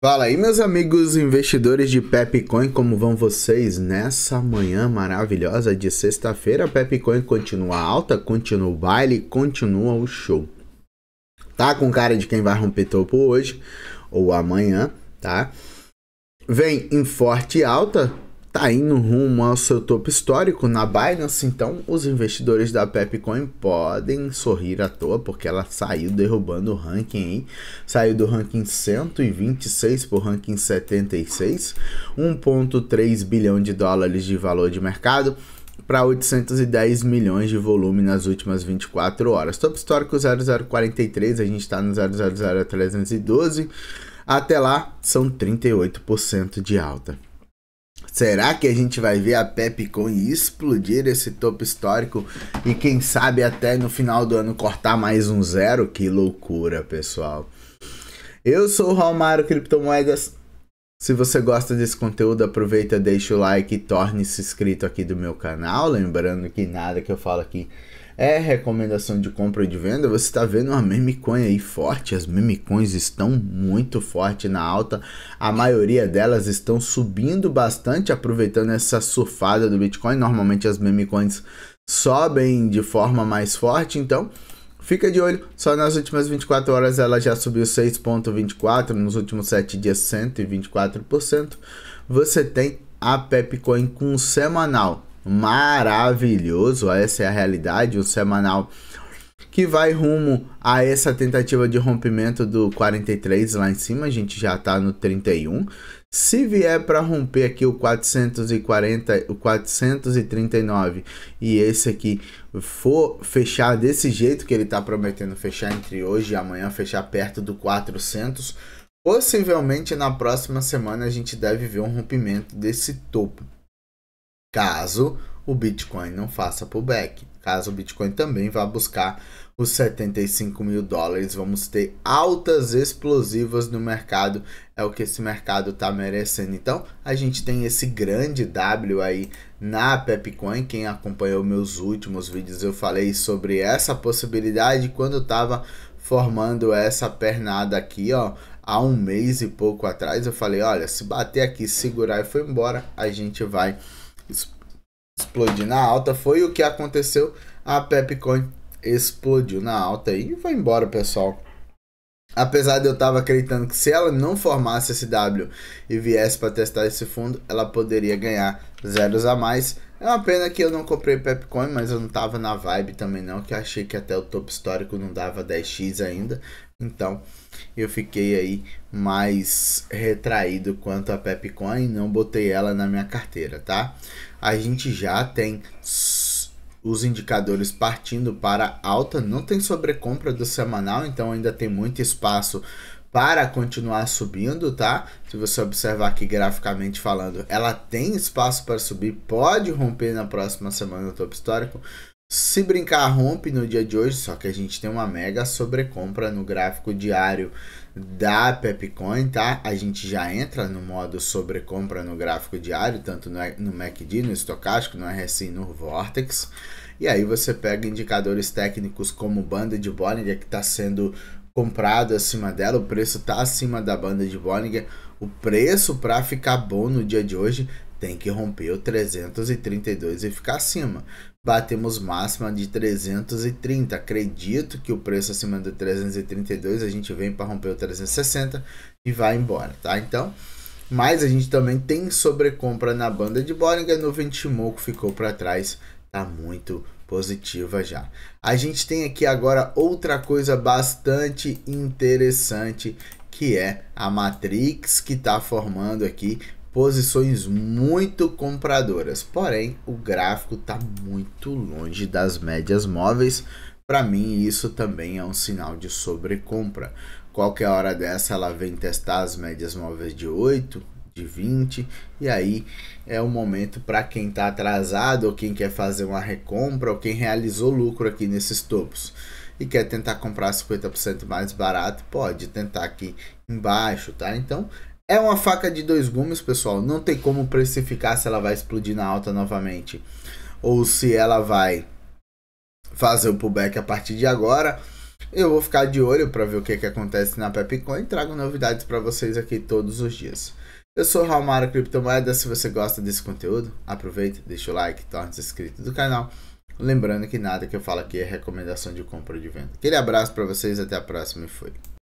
Fala aí, meus amigos investidores de Pepcoin, como vão vocês nessa manhã maravilhosa de sexta-feira? Pepcoin continua alta, continua o baile, continua o show. Tá com cara de quem vai romper topo hoje ou amanhã, tá? Vem em forte alta, está indo rumo ao seu topo histórico na Binance, então os investidores da Pepcoin podem sorrir à toa, porque ela saiu derrubando o ranking, hein? saiu do ranking 126 para o ranking 76, 1,3 bilhão de dólares de valor de mercado para 810 milhões de volume nas últimas 24 horas. Top histórico 0043, a gente está no 000312. Até lá, são 38% de alta. Será que a gente vai ver a Pepcom explodir esse topo histórico e quem sabe até no final do ano cortar mais um zero? Que loucura, pessoal. Eu sou o Romário Criptomoedas. Se você gosta desse conteúdo, aproveita, deixa o like e torne-se inscrito aqui do meu canal. Lembrando que nada que eu falo aqui é recomendação de compra e de venda, você está vendo uma meme coin aí forte. As meme coins estão muito forte na alta. A maioria delas estão subindo bastante, aproveitando essa surfada do Bitcoin. Normalmente as meme coins sobem de forma mais forte, então Fica de olho, só nas últimas 24 horas ela já subiu 6,24%, nos últimos 7 dias 124%. Você tem a Pepcoin com semanal maravilhoso. Essa é a realidade, o semanal que vai rumo a essa tentativa de rompimento do 43 lá em cima, a gente já está no 31. Se vier para romper aqui o 440, o 439 e esse aqui for fechar desse jeito que ele está prometendo fechar entre hoje e amanhã, fechar perto do 400, possivelmente na próxima semana a gente deve ver um rompimento desse topo caso o Bitcoin não faça pullback. Caso o Bitcoin também vá buscar os 75 mil dólares, vamos ter altas explosivas no mercado, é o que esse mercado está merecendo. Então, a gente tem esse grande W aí na Pepcoin. Quem acompanhou meus últimos vídeos, eu falei sobre essa possibilidade quando estava formando essa pernada aqui, ó. Há um mês e pouco atrás, eu falei: olha, se bater aqui, segurar e foi embora, a gente vai explodir na alta. Foi o que aconteceu. A Pepcoin explodiu na alta e foi embora, pessoal. Apesar de eu estar acreditando que se ela não formasse SW e viesse para testar esse fundo, ela poderia ganhar zeros a mais. É uma pena que eu não comprei Pepcoin, mas eu não estava na vibe também não, que achei que até o topo histórico não dava 10x ainda. Então, eu fiquei aí mais retraído quanto a Pepcoin, não botei ela na minha carteira, tá? A gente já tem os indicadores partindo para alta, não tem sobrecompra do semanal, então ainda tem muito espaço para continuar subindo, tá? Se você observar aqui graficamente falando, ela tem espaço para subir, pode romper na próxima semana o topo histórico, se brincar, rompe no dia de hoje, só que a gente tem uma mega sobrecompra no gráfico diário da Pepcoin, tá? A gente já entra no modo sobrecompra no gráfico diário, tanto no, no MACD, no estocástico, no RSI, no Vortex. E aí você pega indicadores técnicos como banda de Bollinger, que está sendo comprado acima dela, o preço está acima da banda de Bollinger. O preço para ficar bom no dia de hoje tem que romper o 332 e ficar acima. Batemos máxima de 330. Acredito que o preço acima do 332 a gente vem para romper o 360 e vai embora, tá? Então, mas a gente também tem sobrecompra na banda de Bollinger no Ventimoco ficou para trás, tá muito positiva já. A gente tem aqui agora outra coisa bastante interessante que é a matrix que está formando aqui posições muito compradoras, porém o gráfico está muito longe das médias móveis. Para mim, isso também é um sinal de sobrecompra. Qualquer hora dessa, ela vem testar as médias móveis de 8, de 20, e aí é o momento para quem está atrasado, ou quem quer fazer uma recompra, ou quem realizou lucro aqui nesses topos e quer tentar comprar 50% mais barato, pode tentar aqui embaixo, tá? Então é uma faca de dois gumes, pessoal. Não tem como precificar se ela vai explodir na alta novamente ou se ela vai fazer o pullback a partir de agora. Eu vou ficar de olho para ver o que, que acontece na Pepcoin e trago novidades para vocês aqui todos os dias. Eu sou o Raumaro Criptomoeda. Se você gosta desse conteúdo, aproveita, deixa o like, torne-se inscrito do canal. Lembrando que nada que eu falo aqui é recomendação de compra ou de venda. Aquele abraço para vocês, até a próxima e fui.